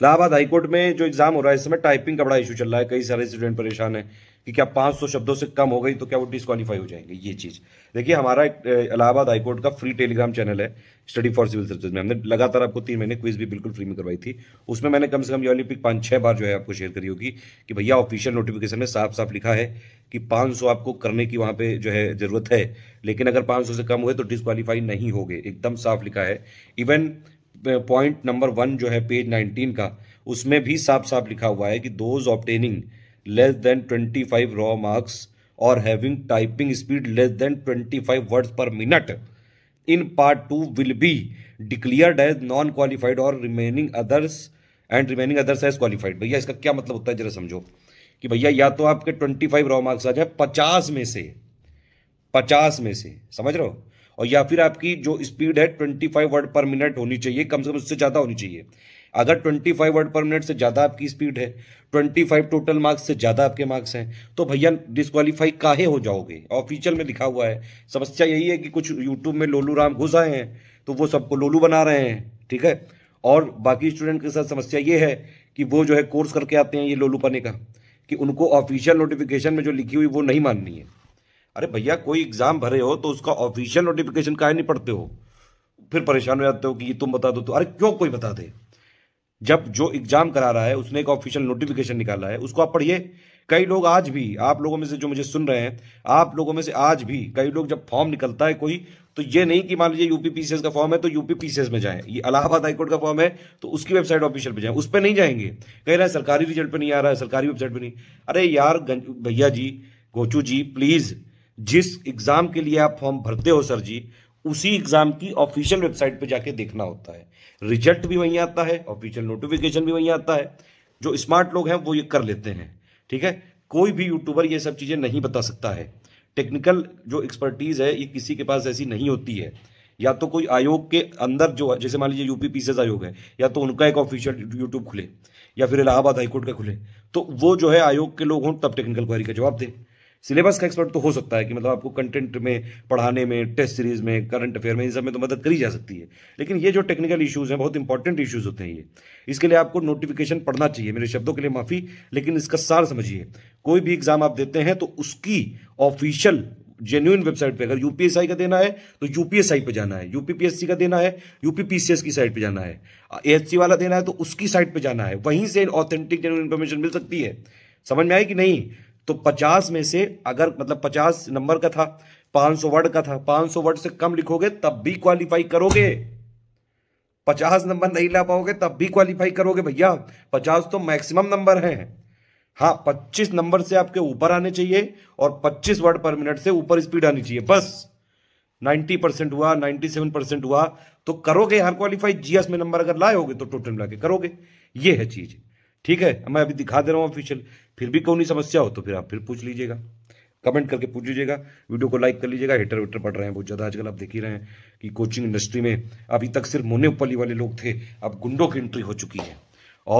Allahabad high court में जो exam हो रहा है इस समय टाइपिंग का बड़ा इशू चल रहा है कई सारे स्टूडेंट परेशान है कि क्या 500 शब्दों से कम हो गई तो क्या वो डिस्कालीफाई हो जाएंगे ये चीज़ देखिए हमारा इलाहाबाद हाईकोर्ट का फ्री टेलीग्राम चैनल है स्टडी फॉर सिविल सर्विस में हमने लगातार आपको तीन महीने क्विज भी बिल्कुल फ्री में करवाई थी उसमें मैंने कम से कम ये ओलंपिक पाँच छः बार जो है आपको शेयर करी होगी कि भैया ऑफिशियल नोटिफिकेशन में साफ साफ लिखा है कि 500 आपको करने की वहाँ पर जो है ज़रूरत है लेकिन अगर 500 से कम हुए तो डिस्कालीफाई नहीं हो एकदम साफ लिखा है इवन पॉइंट नंबर वन जो है पेज नाइनटीन का उसमें भी साफ साफ लिखा हुआ है कि those obtaining less than twenty five raw marks और having typing speed less than twenty five words per minute in part two will be declared as non qualified और remaining others and remaining others as qualified भैया इसका क्या मतलब होता है जरा समझो कि भैया या तो आपके ट्वेंटी फाइव रॉ मार्क्स आ जाए पचास में से पचास में से समझ रहे हो और या फिर आपकी जो स्पीड है 25 वर्ड पर मिनट होनी चाहिए कम से कम उससे ज़्यादा होनी चाहिए अगर 25 वर्ड पर मिनट से ज़्यादा आपकी स्पीड है 25 टोटल मार्क्स से ज़्यादा आपके मार्क्स हैं तो भैया डिस्कालीफाई काहे हो जाओगे ऑफिशियल में लिखा हुआ है समस्या यही है कि कुछ यूट्यूब में लोलू राम घुस आए हैं तो वो सबको लोलू बना रहे हैं ठीक है और बाकी स्टूडेंट के साथ समस्या ये है कि वो जो है कोर्स करके आते हैं ये लोलू पाने का कि उनको ऑफिशियल नोटिफिकेशन में जो लिखी हुई वो नहीं माननी है अरे भैया कोई एग्ज़ाम भरे हो तो उसका ऑफिशियल नोटिफिकेशन का नहीं पढ़ते हो फिर परेशान हो जाते हो कि ये तुम बता दो तो अरे क्यों कोई बता दे जब जो एग्ज़ाम करा रहा है उसने एक ऑफिशियल नोटिफिकेशन निकाला है उसको आप पढ़िए कई लोग आज भी आप लोगों में से जो मुझे सुन रहे हैं आप लोगों में से आज भी कई लोग जब फॉर्म निकलता है कोई तो ये नहीं कि मान लीजिए यूपी पीसीएस का फॉर्म है तो यूपी पीसीएस में जाएं ये अलाहाबाद हाईकोर्ट का फॉर्म है तो उसकी वेबसाइट ऑफिशियल पे जाएं उस पर नहीं जाएंगे कह रहे हैं सरकारी रिजल्ट पर नहीं आ रहा है सरकारी वेबसाइट पर नहीं अरे यार भैया जी गोचू जी प्लीज़ जिस एग्ज़ाम के लिए आप फॉर्म भरते हो सर जी उसी एग्ज़ाम की ऑफिशियल वेबसाइट पे जाके देखना होता है रिजल्ट भी वहीं आता है ऑफिशियल नोटिफिकेशन भी वहीं आता है जो स्मार्ट लोग हैं वो ये कर लेते हैं ठीक है कोई भी यूट्यूबर ये सब चीज़ें नहीं बता सकता है टेक्निकल जो एक्सपर्टीज़ है ये किसी के पास ऐसी नहीं होती है या तो कोई आयोग के अंदर जो जैसे मान लीजिए यूपी पीसेज आयोग है या तो उनका एक ऑफिशियल यूट्यूब खुले या फिर इलाहाबाद हाईकोर्ट का खुले तो वो जो है आयोग के लोग हों तब टेक्निकल क्वारी का जवाब दें सिलेबस का एक्सपर्ट तो हो सकता है कि मतलब आपको कंटेंट में पढ़ाने में टेस्ट सीरीज में करंट अफेयर में इन सब में तो मदद करी जा सकती है लेकिन ये जो टेक्निकल इशूज़ हैं बहुत इंपॉर्टेंट इशूज़ होते हैं ये इसके लिए आपको नोटिफिकेशन पढ़ना चाहिए मेरे शब्दों के लिए माफ़ी लेकिन इसका सार समझिए कोई भी एग्ज़ाम आप देते हैं तो उसकी ऑफिशियल जेन्यून वेबसाइट पे अगर यूपीएसआई का देना है तो यूपीएसआई पे जाना है यूपीपीएससी का देना है यूपीपीसीएस की साइट पे जाना है एएचसी वाला देना है तो उसकी साइट पे जाना है वहीं से ऑथेंटिक जेन्यून इन्फॉर्मेशन मिल सकती है समझ में आए कि नहीं तो पचास में से अगर मतलब पचास नंबर का था पांच सौ वर्ड का था पांच सौ वर्ड से कम लिखोगे तब भी क्वालिफाई करोगे पचास नंबर नहीं ला पाओगे तब भी क्वालिफाई करोगे भैया पचास तो मैक्सिमम नंबर है हाँ पच्चीस नंबर से आपके ऊपर आने चाहिए और पच्चीस वर्ड पर मिनट से ऊपर स्पीड आनी चाहिए बस 90 परसेंट हुआ 97 सेवन परसेंट हुआ तो करोगे हर क्वालिफाई जीएस में नंबर अगर लाए होगे तो टोटल मिला करोगे ये है चीज़ ठीक है मैं अभी दिखा दे रहा हूँ ऑफिशियल फिर भी कोई समस्या हो तो फिर आप फिर पूछ लीजिएगा कमेंट करके पूछ लीजिएगा वीडियो को लाइक कर लीजिएगा हेटर वेटर पढ़ रहे हैं बहुत ज़्यादा आजकल आप देख ही रहे हैं कि कोचिंग इंडस्ट्री में अभी तक सिर्फ मोनेपली वाले लोग थे अब गुंडों की एंट्री हो चुकी है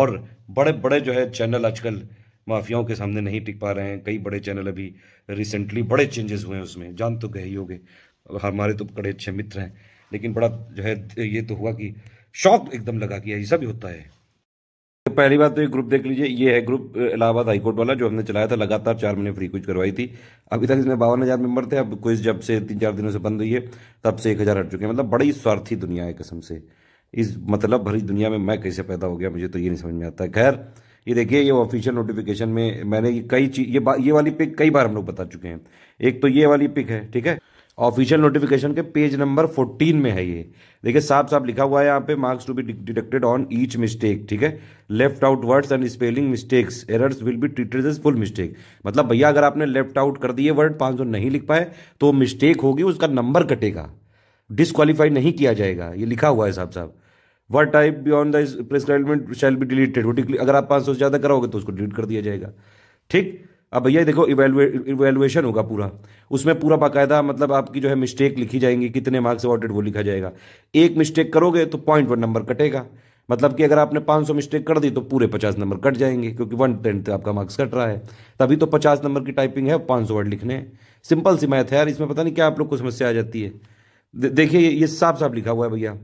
और बड़े बड़े जो है चैनल आजकल माफियाओं के सामने नहीं टिक पा रहे हैं कई बड़े चैनल अभी रिसेंटली बड़े चेंजेस हुए हैं उसमें जान तो गए ही हो हमारे तो बड़े अच्छे मित्र हैं लेकिन बड़ा जो है ये तो हुआ कि शौक एकदम लगा कि ऐसा भी होता है तो पहली बात तो ये ग्रुप देख लीजिए ये है ग्रुप इलाहाबाद हाईकोर्ट वाला जो हमने चलाया था लगातार चार महीने फ्री कुछ करवाई थी अभी तक इसमें बावन हज़ार मेंबर थे अब क्विज जब से तीन चार दिनों से बंद हुई है तब से एक हज़ार हट चुके हैं मतलब बड़ी स्वार्थी दुनिया है कसम से इस मतलब भरी दुनिया में मैं कैसे पैदा हो गया मुझे तो ये नहीं समझ में आता खैर ये देखिए ये ऑफिशियल नोटिफिकेशन में मैंने कई चीज ये ये वाली पिक कई बार हम लोग बता चुके हैं एक तो ये वाली पिक है ठीक है ऑफिशियल नोटिफिकेशन के पेज नंबर 14 में है ये देखिए साफ साफ लिखा हुआ है यहाँ पे marks to be detected on each mistake ठीक है left out words and spelling mistakes errors will be treated as full mistake मतलब भैया अगर आपने लेफ्ट आउट कर दिए वर्ड पांच नहीं लिख पाए तो मिस्टेक होगी उसका नंबर कटेगा डिसक्वालीफाई नहीं किया जाएगा ये लिखा हुआ है साहब साहब word type beyond the prescribement shall be deleted अगर आप पांच सौ ज़्यादा कराओगे तो उसको डिलीट कर दिया जाएगा ठीक अब भैया देखो इवेलुएशन होगा पूरा उसमें पूरा बाकायदा मतलब आपकी जो है मिस्टेक लिखी जाएंगी कितने मार्क्स अवॉर्डेड वो लिखा जाएगा एक मिस्टेक करोगे तो पॉइंट वन नंबर कटेगा मतलब कि अगर आपने 500 मिस्टेक कर दी तो पूरे 50 नंबर कट जाएंगे क्योंकि वन टेंथ आपका मार्क्स कट रहा है तभी तो 50 नंबर की टाइपिंग है 500 वर्ड लिखने हैं सिंपल सी मैथ है यार इसमें पता नहीं क्या आप लोग को समस्या आ जाती है दे, देखिए ये साफ साफ लिखा हुआ है भैया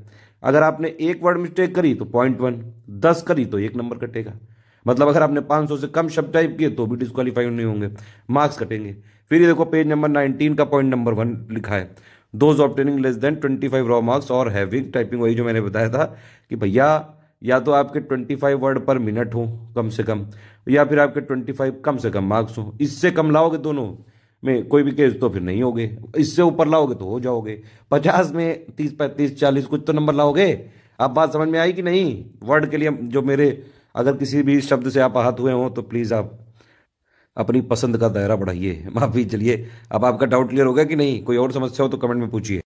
अगर आपने एक वर्ड मिस्टेक करी तो पॉइंट वन दस करी तो एक नंबर कटेगा मतलब अगर आपने 500 से कम शब्द टाइप किए तो भी डिस्कालीफाई नहीं होंगे मार्क्स कटेंगे फिर ये देखो पेज नंबर 19 का पॉइंट नंबर वन लिखा है those obtaining less than 25 raw marks और हैविंग टाइपिंग वही जो मैंने बताया था कि भैया या तो आपके 25 वर्ड पर मिनट हो कम से कम या फिर आपके 25 कम से कम मार्क्स हो इससे कम लाओगे दोनों में कोई भी केस तो फिर नहीं होगे इससे ऊपर लाओगे तो हो जाओगे पचास में तीस पैंतीस चालीस कुछ तो नंबर लाओगे आप बात समझ में आई कि नहीं वर्ड के लिए जो मेरे अगर किसी भी शब्द से आप आहत हुए हों तो प्लीज़ आप अपनी पसंद का दायरा बढ़ाइए माफ़ी चलिए अब आपका डाउट क्लियर हो गया कि नहीं कोई और समस्या हो तो कमेंट में पूछिए